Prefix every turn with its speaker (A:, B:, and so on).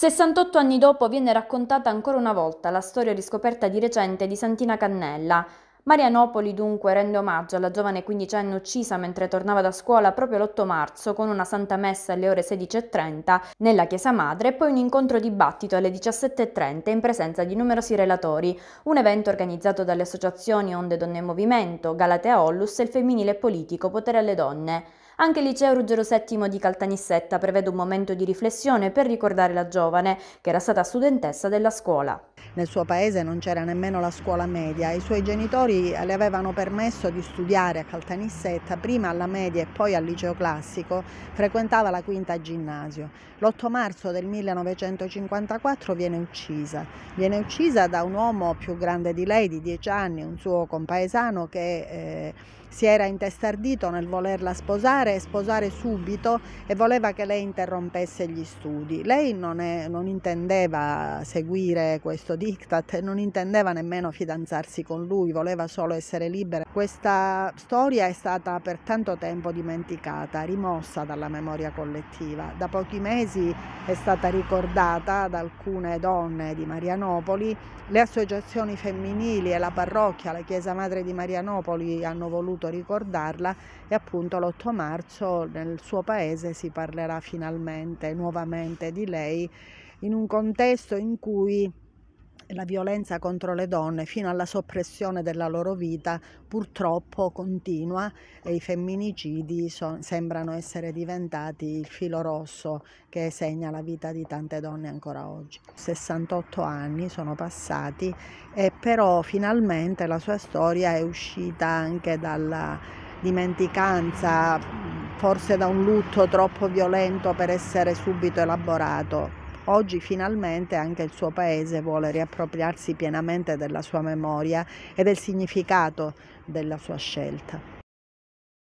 A: 68 anni dopo viene raccontata ancora una volta la storia riscoperta di recente di Santina Cannella, Marianopoli dunque rende omaggio alla giovane quindicenne uccisa mentre tornava da scuola proprio l'8 marzo con una santa messa alle ore 16.30 nella Chiesa Madre e poi un incontro dibattito alle 17.30 in presenza di numerosi relatori, un evento organizzato dalle associazioni Onde Donne in Movimento, Galatea Ollus e il femminile politico Potere alle Donne. Anche il liceo Ruggero VII di Caltanissetta prevede un momento di riflessione per ricordare la giovane che era stata studentessa della scuola nel suo paese non c'era nemmeno la scuola
B: media, i suoi genitori le avevano permesso di studiare a Caltanissetta prima alla media e poi al liceo classico, frequentava la quinta ginnasio. L'8 marzo del 1954 viene uccisa, viene uccisa da un uomo più grande di lei di 10 anni, un suo compaesano che... Eh, si era intestardito nel volerla sposare e sposare subito e voleva che lei interrompesse gli studi. Lei non, è, non intendeva seguire questo diktat, non intendeva nemmeno fidanzarsi con lui, voleva solo essere libera. Questa storia è stata per tanto tempo dimenticata, rimossa dalla memoria collettiva. Da pochi mesi è stata ricordata da alcune donne di Marianopoli, le associazioni femminili e la parrocchia, la Chiesa Madre di Marianopoli hanno voluto dovuto ricordarla e appunto l'8 marzo nel suo paese si parlerà finalmente, nuovamente di lei in un contesto in cui la violenza contro le donne fino alla soppressione della loro vita purtroppo continua e i femminicidi son, sembrano essere diventati il filo rosso che segna la vita di tante donne ancora oggi. 68 anni sono passati e però finalmente la sua storia è uscita anche dalla dimenticanza, forse da un lutto troppo violento per essere subito elaborato Oggi finalmente anche il suo paese vuole riappropriarsi pienamente della sua memoria e del significato della sua scelta.